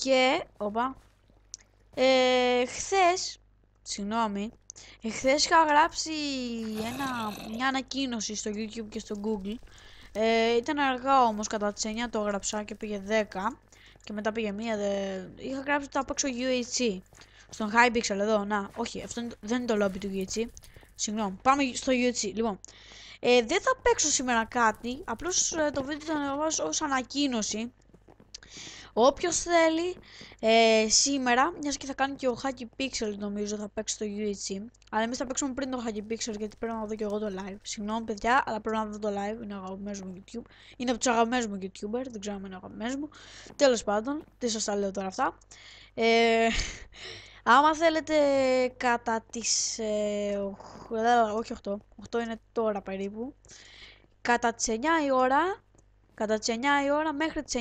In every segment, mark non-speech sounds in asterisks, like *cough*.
Και, όπα, ε, χθες, συγγνώμη, Εχθές είχα γράψει ένα, μια ανακοίνωση στο YouTube και στο Google. Ε, ήταν αργά όμως, κατά τις 9 το γράψα και πήγε 10. Και μετά πήγε μία, δε... είχα γράψει το απέξω UHC. Στον pixel εδώ, να, όχι, αυτό δεν είναι το lobby του UHC. Συγγνώμη, πάμε στο UHC. Λοιπόν, ε, δεν θα παίξω σήμερα κάτι, απλώς ε, το βίντεο το ανεβάζω ως ανακοίνωση. Όποιος θέλει ε, σήμερα, μιας και θα κάνει και ο Hacky Pixel νομίζω θα παίξει στο UHC. Αλλά εμείς θα παίξουμε πριν το Hacky Pixel γιατί πρέπει να δω και εγώ το live. Συγγνώμη παιδιά, αλλά πρέπει να δω το live. Είναι αγαπημένος μου YouTube. Είναι από τους αγαπημένους μου YouTuber, δεν ξέρω αν είναι αγαπημένος μου. Τέλος πάντων, τι σας τα λέω τώρα αυτά. Ε, *laughs* άμα θέλετε κατά τις. Ε, όχι 8, 8 είναι τώρα περίπου. Κατά τις 9 η ώρα κατά τις 9 η ώρα μέχρι τις 9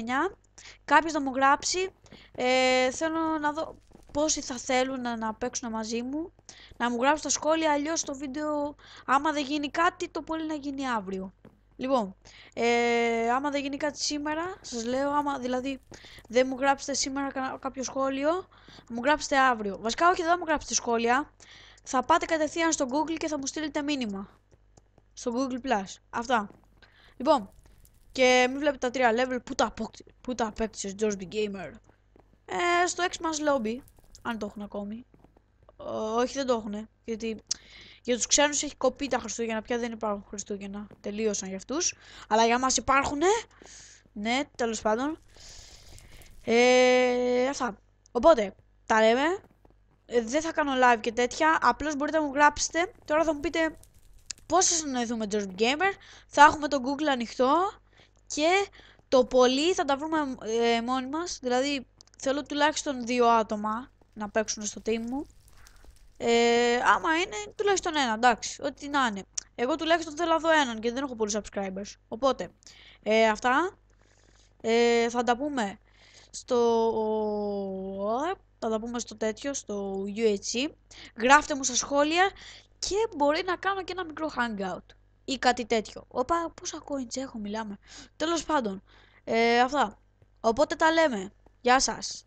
κάποιος να μου γράψει ε, θέλω να δω πόσοι θα θέλουν να, να παίξουν μαζί μου να μου γράψουν τα σχόλια αλλιώς το βίντεο άμα δεν γίνει κάτι το πολύ να γίνει αύριο Λοιπόν, ε, άμα δεν γίνει κάτι σήμερα, σας λέω, άμα δηλαδή δεν μου γράψετε σήμερα κάποιο σχόλιο, μου γράψετε αύριο. Βασικά όχι, δεν μου γράψετε σχόλια, θα πάτε κατευθείαν στο Google και θα μου στείλετε μήνυμα. Στο Google Plus. Αυτά. Λοιπόν, και μην βλέπετε τα τρία level που τα, απέκτησες George B. Gamer. Ε, στο X-Man's Lobby, αν το έχουν ακόμη. όχι δεν το έχουν, γιατί για τους ξένους έχει κοπεί τα Χριστούγεννα, πια δεν υπάρχουν Χριστούγεννα. Τελείωσαν για αυτούς, αλλά για μας υπάρχουνε. Ναι, τέλος πάντων. Ε, αυτά. Οπότε, τα λέμε. Ε, δεν θα κάνω live και τέτοια, απλώς μπορείτε να μου γράψετε. Τώρα θα μου πείτε πώς θα συνοηθούμε George Gamer. Θα έχουμε το Google ανοιχτό και το πολύ θα τα βρούμε ε, μόνοι μας, δηλαδή θέλω τουλάχιστον δύο άτομα να παίξουν στο team μου. Ε, άμα είναι, τουλάχιστον ένα, εντάξει, ό,τι να είναι. Εγώ τουλάχιστον θέλω να έναν και δεν έχω πολλούς subscribers. Οπότε, ε, αυτά ε, θα τα πούμε στο... Ε, θα τα πούμε στο τέτοιο, στο UHC. E. Γράφτε μου στα σχόλια και μπορεί να κάνω και ένα μικρό hangout ή κάτι τέτοιο. Οπα, πόσα coins έχω, μιλάμε. Τέλος πάντων, ε, αυτά. Οπότε τα λέμε. Γεια σας.